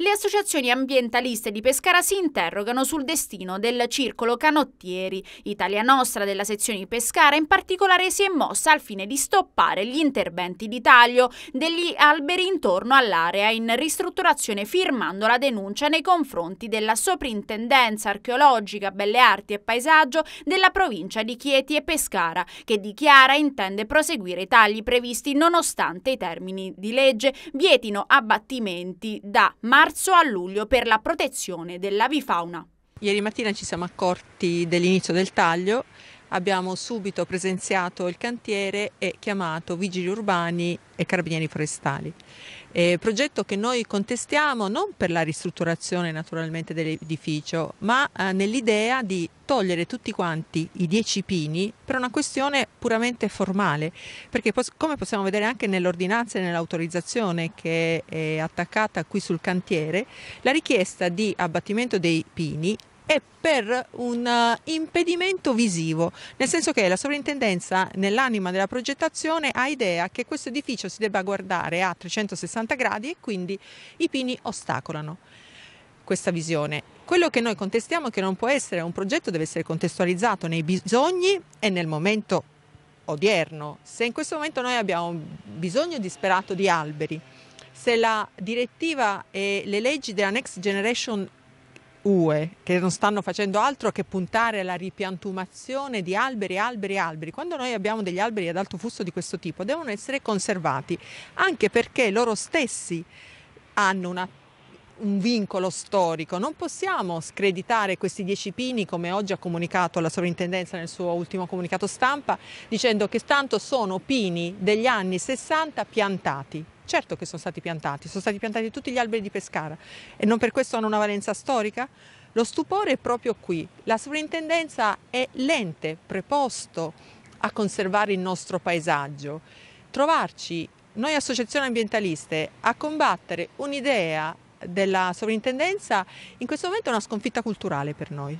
Le associazioni ambientaliste di Pescara si interrogano sul destino del circolo canottieri. Italia Nostra della sezione Pescara in particolare si è mossa al fine di stoppare gli interventi di taglio degli alberi intorno all'area in ristrutturazione firmando la denuncia nei confronti della Soprintendenza archeologica, belle arti e paesaggio della provincia di Chieti e Pescara che dichiara intende proseguire i tagli previsti nonostante i termini di legge vietino abbattimenti da marzo marzo a luglio per la protezione dell'avifauna. Ieri mattina ci siamo accorti dell'inizio del taglio abbiamo subito presenziato il cantiere e chiamato vigili urbani e carabinieri forestali. Eh, progetto che noi contestiamo non per la ristrutturazione naturalmente dell'edificio, ma eh, nell'idea di togliere tutti quanti i dieci pini per una questione puramente formale, perché pos come possiamo vedere anche nell'ordinanza e nell'autorizzazione che è attaccata qui sul cantiere, la richiesta di abbattimento dei pini è per un eh, impedimento visivo, nel senso che la sovrintendenza nell'anima della progettazione ha idea che questo edificio si debba guardare a 360 gradi e quindi i pini ostacolano questa visione. Quello che noi contestiamo è che non può essere un progetto, deve essere contestualizzato nei bisogni e nel momento odierno. Se in questo momento noi abbiamo bisogno disperato di alberi, se la direttiva e le leggi della Next Generation UE, che non stanno facendo altro che puntare alla ripiantumazione di alberi, alberi, alberi. Quando noi abbiamo degli alberi ad alto fusto di questo tipo, devono essere conservati, anche perché loro stessi hanno una un vincolo storico, non possiamo screditare questi dieci pini come oggi ha comunicato la sovrintendenza nel suo ultimo comunicato stampa dicendo che tanto sono pini degli anni 60 piantati. Certo che sono stati piantati, sono stati piantati tutti gli alberi di Pescara e non per questo hanno una valenza storica? Lo stupore è proprio qui. La sovrintendenza è l'ente preposto a conservare il nostro paesaggio. Trovarci noi associazioni ambientaliste a combattere un'idea della sovrintendenza in questo momento è una sconfitta culturale per noi.